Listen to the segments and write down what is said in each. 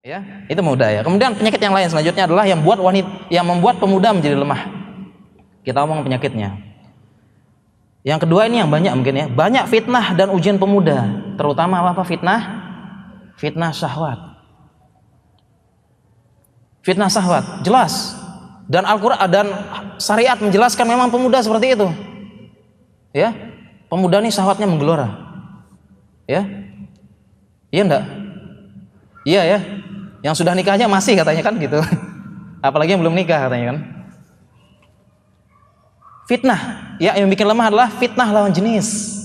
Ya, itu mudah ya. Kemudian penyakit yang lain selanjutnya adalah yang buat wanita yang membuat pemuda menjadi lemah. Kita omong penyakitnya. Yang kedua ini yang banyak mungkin ya, banyak fitnah dan ujian pemuda, terutama apa, -apa fitnah? Fitnah syahwat. Fitnah syahwat, jelas. Dan Al-Qur'an ah, dan syariat menjelaskan memang pemuda seperti itu. Ya. Pemuda ini syahwatnya menggelora. Ya. Iya enggak? Iya ya. Yang sudah nikahnya masih katanya kan gitu. Apalagi yang belum nikah katanya kan. Fitnah. Ya, yang bikin lemah adalah fitnah lawan jenis.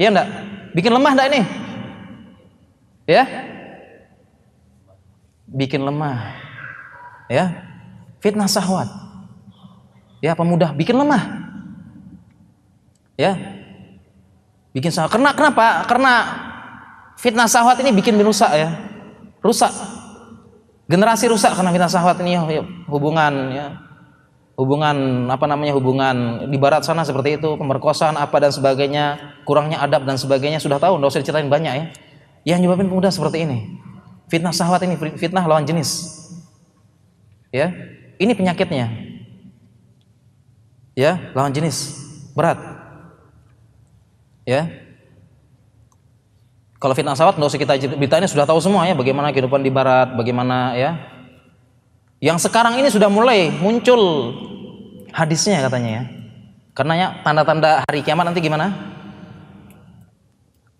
ya enggak? Bikin lemah enggak ini? Ya? Bikin lemah. Ya. Fitnah sahwat. Ya, pemuda bikin lemah. Ya. Bikin sahwat. Karena kenapa? Karena fitnah sahwat ini bikin merusak ya rusak generasi rusak karena fitnah syahwat ini ya. Ya, hubungan ya hubungan apa namanya hubungan di barat sana seperti itu pemerkosaan apa dan sebagainya kurangnya adab dan sebagainya sudah tahu nggak usah diceritain banyak ya yang nyebabin pemuda seperti ini fitnah syahwat ini fitnah lawan jenis ya ini penyakitnya ya lawan jenis berat ya kalau fitnah sahabat nggak usah kita ceritain sudah tahu semua ya bagaimana kehidupan di barat, bagaimana ya. Yang sekarang ini sudah mulai muncul hadisnya katanya ya. Karena ya tanda-tanda hari kiamat nanti gimana?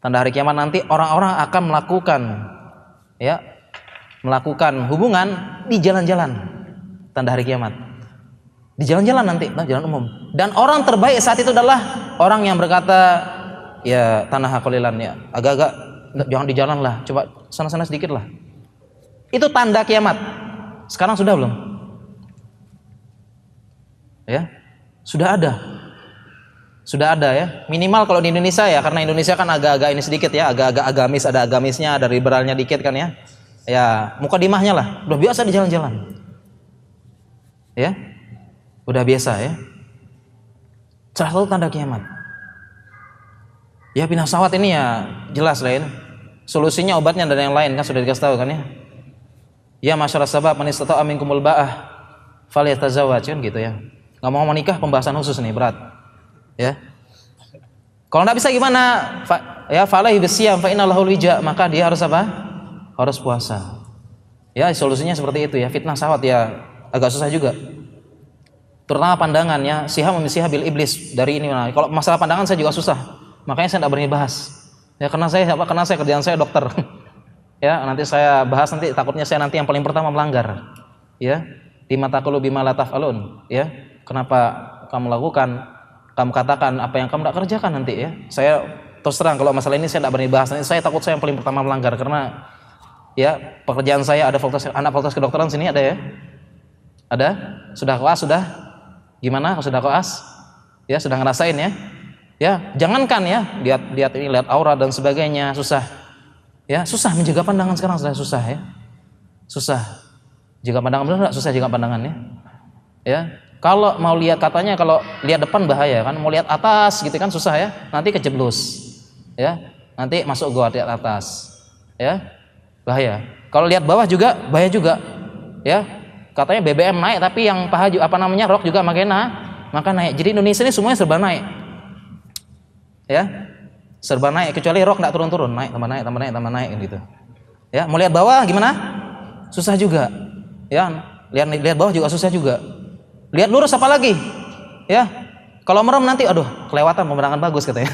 Tanda hari kiamat nanti orang-orang akan melakukan ya melakukan hubungan di jalan-jalan. Tanda hari kiamat. Di jalan-jalan nanti, jalan umum. Dan orang terbaik saat itu adalah orang yang berkata ya tanah hakulilan ya agak-agak nggak, jangan di jalan lah, coba sana-sana sedikit lah. Itu tanda kiamat. Sekarang sudah belum? Ya, sudah ada. Sudah ada ya. Minimal kalau di Indonesia ya, karena Indonesia kan agak-agak ini sedikit ya, agak-agak agamis, ada agamisnya, ada liberalnya dikit kan ya. Ya, muka dimahnya lah. Udah biasa di jalan-jalan. Ya, udah biasa ya. Salah satu tanda kiamat. Ya pindah pesawat ini ya jelas lah ini solusinya obatnya dan yang lain kan sudah dikasih tahu kan ya ya masyarakat sabab manistata kumul ba'ah falyatazawwaj kan gitu ya Gak mau menikah pembahasan khusus nih berat ya kalau nggak bisa gimana fa, ya falai besiyam fa innalahul wija maka dia harus apa harus puasa ya solusinya seperti itu ya fitnah sawat ya agak susah juga terutama pandangannya siha memisihah bil iblis dari ini mana kalau masalah pandangan saya juga susah makanya saya tidak berani bahas Ya karena saya apa? Karena saya kerjaan saya dokter. ya, nanti saya bahas nanti takutnya saya nanti yang paling pertama melanggar. Ya. di mata bima la alun. ya. Kenapa kamu lakukan? Kamu katakan apa yang kamu tidak kerjakan nanti ya. Saya terus terang kalau masalah ini saya tidak berani bahas nanti saya takut saya yang paling pertama melanggar karena ya pekerjaan saya ada fakultas anak fakultas kedokteran sini ada ya. Ada? Sudah koas sudah? Gimana? Sudah koas? Ya, sudah ngerasain ya? Ya, jangankan ya, lihat lihat ini lihat aura dan sebagainya, susah. Ya, susah menjaga pandangan sekarang sudah susah ya. Susah. Jaga pandangan benar enggak susah jaga pandangannya? Ya. Kalau mau lihat katanya kalau lihat depan bahaya kan, mau lihat atas gitu kan susah ya. Nanti kejeblos. Ya. Nanti masuk gua lihat atas. Ya. Bahaya. Kalau lihat bawah juga bahaya juga. Ya. Katanya BBM naik tapi yang paha apa namanya rok juga makin naik maka naik. Jadi Indonesia ini semuanya serba naik ya serba naik kecuali rok tidak turun-turun naik tambah naik tambah naik tambah naik gitu ya mau lihat bawah gimana susah juga ya lihat lihat bawah juga susah juga lihat lurus apa lagi ya kalau merem nanti aduh kelewatan pemandangan bagus katanya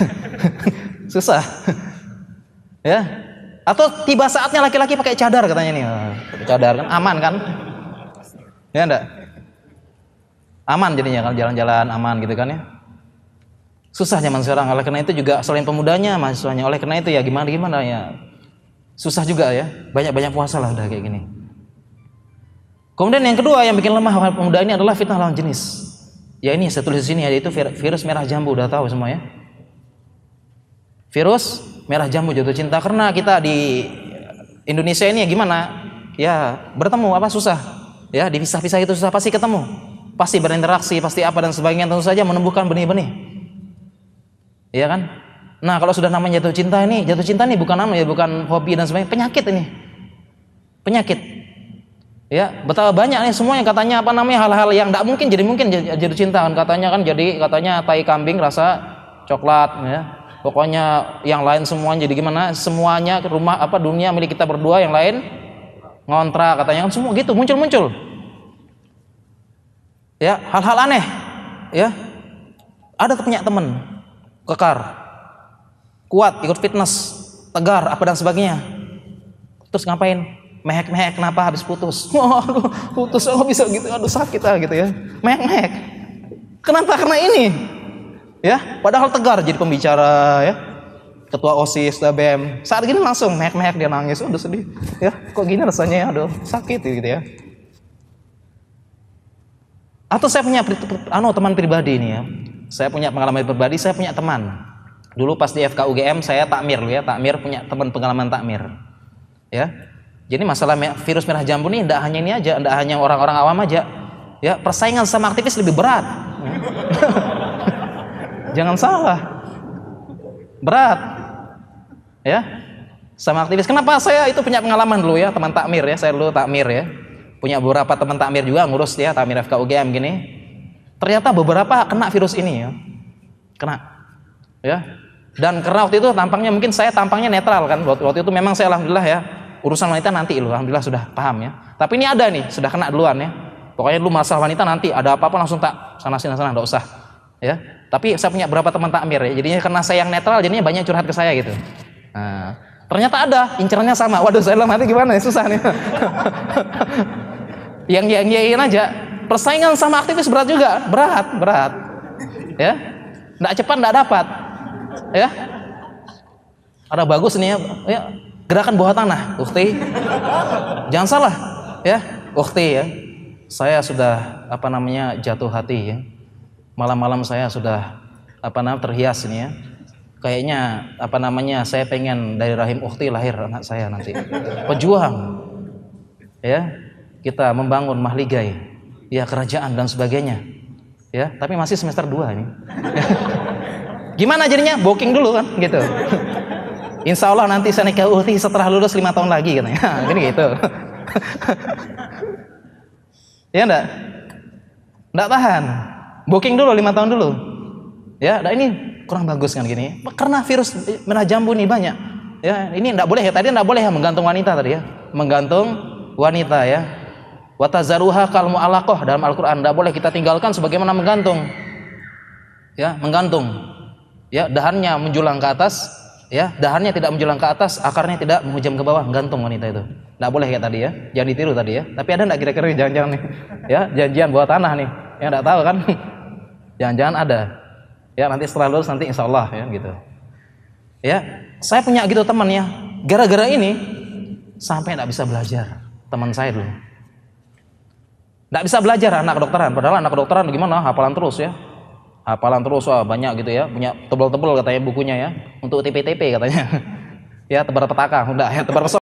susah ya atau tiba saatnya laki-laki pakai cadar katanya nih ah, cadar kan aman kan ya enggak aman jadinya kan jalan-jalan aman gitu kan ya Susah zaman sekarang. Oleh karena itu juga selain pemudanya, mahasiswanya. Oleh karena itu ya gimana gimana ya. Susah juga ya. Banyak-banyak puasa lah udah kayak gini. Kemudian yang kedua yang bikin lemah orang pemuda ini adalah fitnah lawan jenis. Ya ini saya tulis di sini ya itu virus merah jambu udah tahu semua ya. Virus merah jambu jatuh cinta karena kita di Indonesia ini ya gimana? Ya bertemu apa susah? Ya dipisah-pisah itu susah pasti ketemu. Pasti berinteraksi, pasti apa dan sebagainya tentu saja menumbuhkan benih-benih Iya kan? Nah, kalau sudah namanya jatuh cinta ini, jatuh cinta ini bukan nama ya, bukan hobi dan sebagainya, penyakit ini. Penyakit. Ya, betapa banyak nih semua yang katanya apa namanya hal-hal yang tidak mungkin jadi mungkin jatuh cinta kan katanya kan jadi katanya tai kambing rasa coklat ya. Pokoknya yang lain semua jadi gimana? Semuanya rumah apa dunia milik kita berdua, yang lain ngontrak katanya kan semua gitu muncul-muncul. Ya, hal-hal aneh. Ya. Ada punya teman, kekar, kuat, ikut fitness, tegar, apa dan sebagainya. Terus ngapain? Mehek-mehek kenapa habis putus? Oh, aduh, putus oh bisa gitu, aduh sakit ah gitu ya. Mehek-mehek. Kenapa? Karena ini. Ya, padahal tegar jadi pembicara ya. Ketua OSIS, BEM. Saat gini langsung mehek-mehek dia nangis, udah sedih. Ya, kok gini rasanya aduh sakit gitu ya. Atau saya punya anu teman pribadi ini ya. Saya punya pengalaman pribadi, saya punya teman. Dulu pas di FKUGM saya takmir ya, takmir punya teman pengalaman takmir. Ya. Jadi masalah virus merah jambu ini tidak hanya ini aja, tidak hanya orang-orang awam aja. Ya, persaingan sama aktivis lebih berat. Jangan salah. Berat. Ya. Sama aktivis. Kenapa saya itu punya pengalaman dulu ya, teman takmir ya, saya dulu takmir ya. Punya beberapa teman takmir juga ngurus ya, takmir FKUGM gini Ternyata beberapa kena virus ini ya. Kena. Ya. Dan karena waktu itu tampangnya mungkin saya tampangnya netral kan. Waktu, waktu itu memang saya alhamdulillah ya urusan wanita nanti lu alhamdulillah sudah paham ya. Tapi ini ada nih, sudah kena duluan ya. Pokoknya lu masalah wanita nanti ada apa-apa langsung tak sana sini sana enggak usah. Ya. Tapi saya punya berapa teman takmir ya. Jadinya karena saya yang netral jadinya banyak curhat ke saya gitu. Nah, ternyata ada, incerannya sama. Waduh, saya lama nanti gimana ya? Susah nih. yang yang yain aja Persaingan sama aktivis berat juga, berat, berat. Ya. tidak cepat tidak dapat. Ya. Ada bagus nih ya. ya. Gerakan bawah tanah, Ukti. Jangan salah, ya. Ukti ya. Saya sudah apa namanya jatuh hati ya. Malam-malam saya sudah apa namanya terhias ini ya kayaknya apa namanya saya pengen dari rahim ukti lahir anak saya nanti pejuang ya kita membangun mahligai ya kerajaan dan sebagainya. Ya, tapi masih semester 2 ini. Gimana jadinya? Booking dulu kan gitu. Insya Allah nanti saya nikah uhti setelah lulus lima tahun lagi katanya. Gini gitu. ya enggak? Enggak tahan. Booking dulu lima tahun dulu. Ya, nah ini kurang bagus kan gini. Karena virus menajam bunyi banyak. Ya, ini ndak boleh ya. Tadi ndak boleh ya menggantung wanita tadi ya. Menggantung wanita ya Watazaruha kal alakoh dalam Al-Qur'an tidak boleh kita tinggalkan sebagaimana menggantung. Ya, menggantung. Ya, dahannya menjulang ke atas, ya, dahannya tidak menjulang ke atas, akarnya tidak menghujam ke bawah, gantung wanita itu. Tidak boleh ya tadi ya. Jangan ditiru tadi ya. Tapi ada tidak kira-kira jangan-jangan nih? Ya, janjian buat tanah nih. yang tidak tahu kan? Jangan-jangan ada. Ya, nanti setelah lulus nanti insya Allah ya gitu. Ya, saya punya gitu teman ya. Gara-gara ini sampai tidak bisa belajar teman saya dulu tidak bisa belajar anak kedokteran, padahal anak kedokteran gimana hafalan terus ya. Hafalan terus wah, banyak gitu ya, punya tebel-tebel katanya bukunya ya, untuk TPTP katanya. ya tebar petaka, udah ya tebar pesawat.